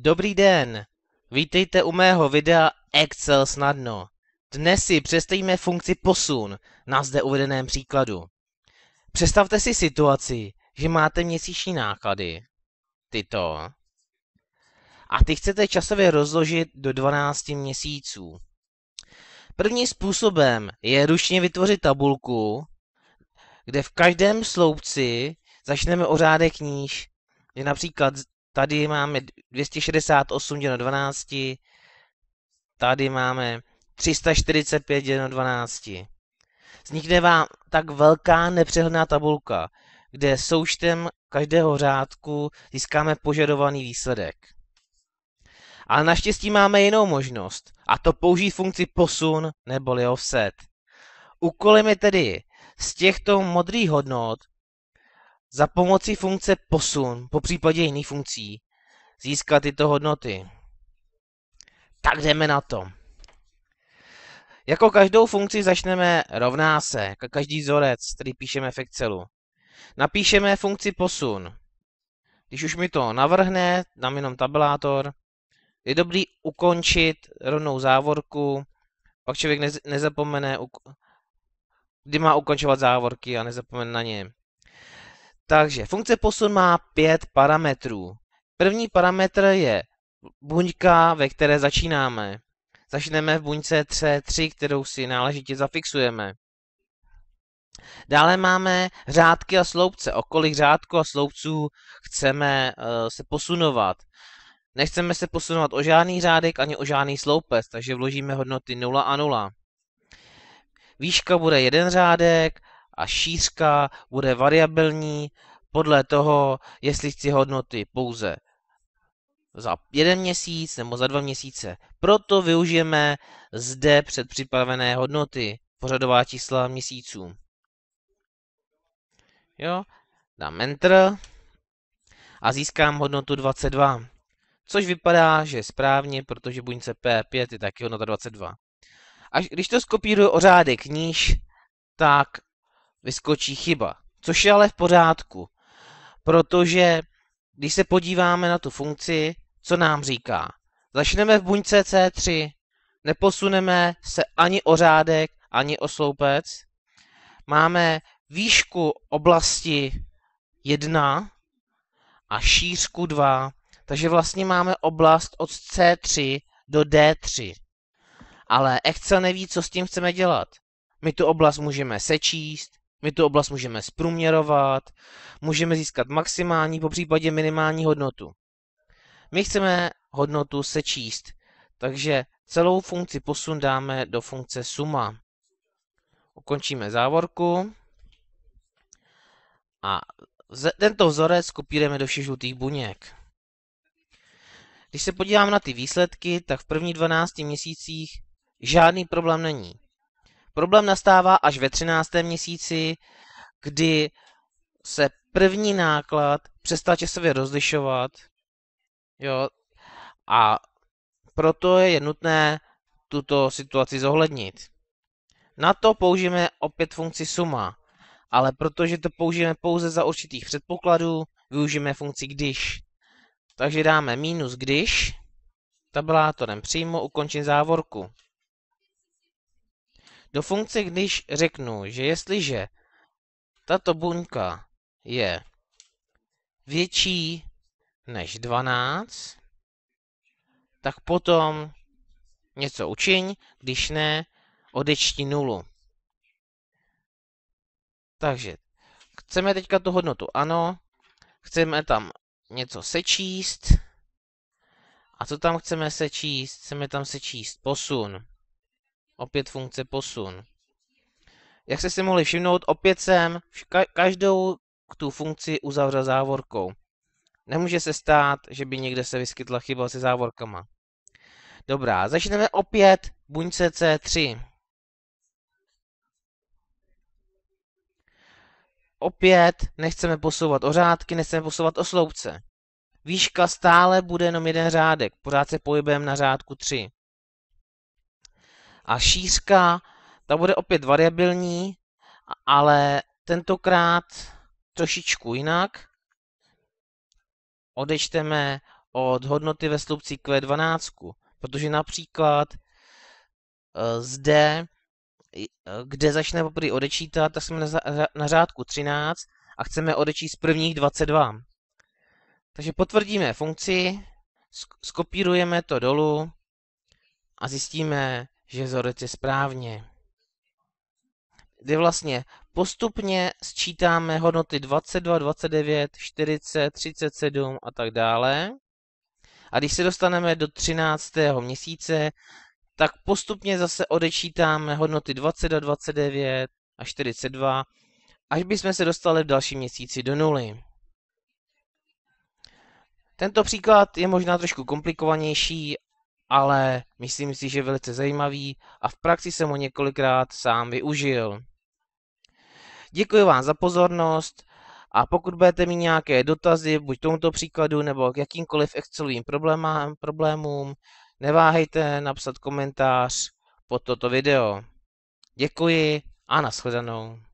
Dobrý den, vítejte u mého videa Excel snadno. Dnes si přestejme funkci posun na zde uvedeném příkladu. Představte si situaci, že máte měsíční náklady, tyto, a ty chcete časově rozložit do 12 měsíců. Prvním způsobem je ručně vytvořit tabulku, kde v každém sloupci začneme o řádek níž, je například Tady máme 268 děleno 12, tady máme 345 děleno 12. Vznikne vám tak velká nepřehledná tabulka, kde součtem každého řádku získáme požadovaný výsledek. Ale naštěstí máme jinou možnost, a to použít funkci posun neboli offset. Úkolem je tedy z těchto modrých hodnot za pomoci funkce posun, po případě jiných funkcí, získat tyto hodnoty. Tak jdeme na to. Jako každou funkci začneme rovná se, jako každý vzorec, který píšeme v Excelu. Napíšeme funkci posun. Když už mi to navrhne, dám jenom tabulátor. Je dobrý ukončit rovnou závorku, pak člověk nezapomene, kdy má ukončovat závorky a nezapomene na ně. Takže funkce posun má pět parametrů. První parametr je buňka, ve které začínáme. Začneme v buňce c 3 kterou si náležitě zafixujeme. Dále máme řádky a sloupce, o kolik řádků a sloupců chceme uh, se posunovat. Nechceme se posunovat o žádný řádek ani o žádný sloupec, takže vložíme hodnoty 0 a 0. Výška bude jeden řádek, a šířka bude variabilní podle toho, jestli chci hodnoty pouze za jeden měsíc nebo za dva měsíce. Proto využijeme zde předpřipravené hodnoty, pořadová čísla měsíců. Jo, dám Enter a získám hodnotu 22, což vypadá, že je správně, protože buňce P5 je taky hodnota 22. Až když to skopíruji o řádek níž, tak vyskočí chyba. Což je ale v pořádku, protože když se podíváme na tu funkci, co nám říká? Začneme v buňce C3, neposuneme se ani o řádek, ani o sloupec. Máme výšku oblasti 1 a šířku 2, takže vlastně máme oblast od C3 do D3. Ale Excel neví, co s tím chceme dělat. My tu oblast můžeme sečíst, my tu oblast můžeme zprůměrovat, můžeme získat maximální, po případě minimální hodnotu. My chceme hodnotu sečíst, takže celou funkci posun dáme do funkce suma. Ukončíme závorku a tento vzorec kopírujeme do všech žlutých buněk. Když se podívám na ty výsledky, tak v prvních 12 měsících žádný problém není. Problém nastává až ve 13. měsíci, kdy se první náklad přestal časově rozlišovat. Jo, a proto je nutné tuto situaci zohlednit. Na to použijeme opět funkci suma, ale protože to použijeme pouze za určitých předpokladů, využijeme funkci když. Takže dáme minus když tabulátorem přímo ukončit závorku do funkce, když řeknu, že jestliže tato buňka je větší než 12, tak potom něco učiň, když ne, odečti nulu. Takže chceme teďka tu hodnotu, ano, chceme tam něco sečíst. A co tam chceme sečíst? Chceme tam sečíst posun opět funkce posun. Jak jste si mohli všimnout, opět jsem každou tu funkci uzavřel závorkou. Nemůže se stát, že by někde se vyskytla chyba se závorkama. Dobrá, začneme opět buňce C3. Opět nechceme posouvat o řádky, nechceme posouvat o sloupce. Výška stále bude jenom jeden řádek, pořád se pohybujeme na řádku 3. A šířka, ta bude opět variabilní, ale tentokrát trošičku jinak. Odečteme od hodnoty ve sloupci Q12, protože například eh, zde, eh, kde začne poprvé odečítat, tak jsme na řádku 13 a chceme odečíst prvních 22. Takže potvrdíme funkci, skopírujeme to dolů a zjistíme, že vzorec je správně, kdy vlastně postupně sčítáme hodnoty 22, 29, 40, 37 a tak dále. A když se dostaneme do 13. měsíce, tak postupně zase odečítáme hodnoty 22, 29 a 42, až bychom se dostali v dalším měsíci do nuly. Tento příklad je možná trošku komplikovanější, ale myslím si, že je velice zajímavý a v praxi jsem ho několikrát sám využil. Děkuji vám za pozornost a pokud budete mít nějaké dotazy, buď tomuto příkladu nebo k jakýmkoliv Excelovým problémům, neváhejte napsat komentář pod toto video. Děkuji a nashledanou.